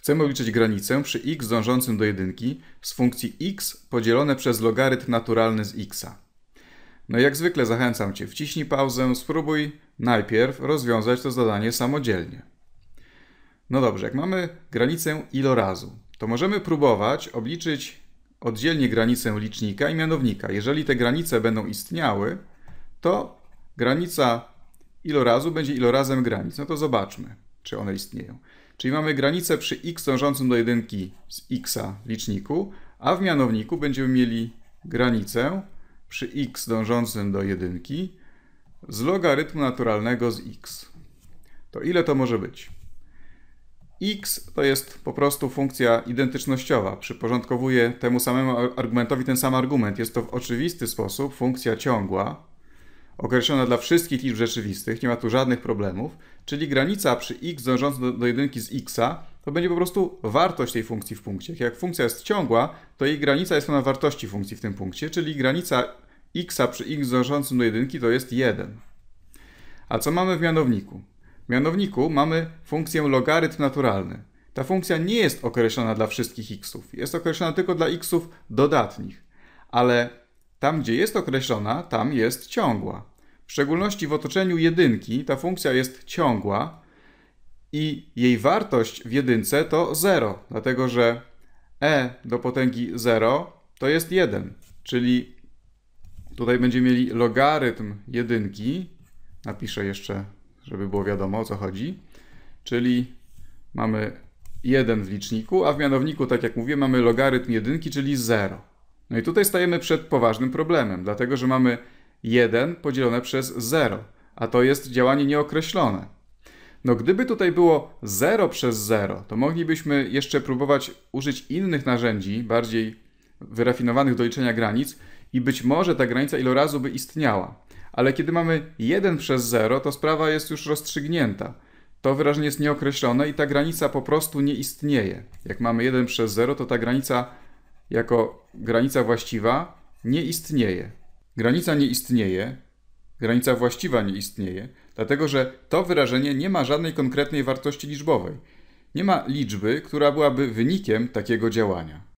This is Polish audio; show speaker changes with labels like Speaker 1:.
Speaker 1: Chcemy obliczyć granicę przy x dążącym do jedynki z funkcji x podzielone przez logarytm naturalny z x'a. No i jak zwykle zachęcam Cię, wciśnij pauzę, spróbuj najpierw rozwiązać to zadanie samodzielnie. No dobrze, jak mamy granicę ilorazu, to możemy próbować obliczyć oddzielnie granicę licznika i mianownika. Jeżeli te granice będą istniały, to granica ilorazu będzie ilorazem granic. No to zobaczmy, czy one istnieją. Czyli mamy granicę przy x dążącym do jedynki z x w liczniku, a w mianowniku będziemy mieli granicę przy x dążącym do jedynki z logarytmu naturalnego z x. To ile to może być? x to jest po prostu funkcja identycznościowa. Przyporządkowuje temu samemu argumentowi ten sam argument. Jest to w oczywisty sposób funkcja ciągła, określona dla wszystkich liczb rzeczywistych, nie ma tu żadnych problemów, czyli granica przy x dążąca do, do jedynki z x, to będzie po prostu wartość tej funkcji w punkcie. Jak funkcja jest ciągła, to jej granica jest ona wartości funkcji w tym punkcie, czyli granica x'a przy x dążącym do jedynki to jest 1. A co mamy w mianowniku? W mianowniku mamy funkcję logarytm naturalny. Ta funkcja nie jest określona dla wszystkich xów, jest określona tylko dla xów dodatnich, ale tam, gdzie jest określona, tam jest ciągła. W szczególności w otoczeniu jedynki ta funkcja jest ciągła i jej wartość w jedynce to 0, dlatego że e do potęgi 0 to jest 1, czyli tutaj będziemy mieli logarytm jedynki. Napiszę jeszcze, żeby było wiadomo o co chodzi. Czyli mamy 1 w liczniku, a w mianowniku, tak jak mówię, mamy logarytm jedynki, czyli 0. No i tutaj stajemy przed poważnym problemem, dlatego że mamy 1 podzielone przez 0, a to jest działanie nieokreślone. No gdyby tutaj było 0 przez 0, to moglibyśmy jeszcze próbować użyć innych narzędzi, bardziej wyrafinowanych do liczenia granic i być może ta granica ilorazu by istniała. Ale kiedy mamy 1 przez 0, to sprawa jest już rozstrzygnięta. To wyrażenie jest nieokreślone i ta granica po prostu nie istnieje. Jak mamy 1 przez 0, to ta granica jako granica właściwa nie istnieje. Granica nie istnieje, granica właściwa nie istnieje, dlatego że to wyrażenie nie ma żadnej konkretnej wartości liczbowej. Nie ma liczby, która byłaby wynikiem takiego działania.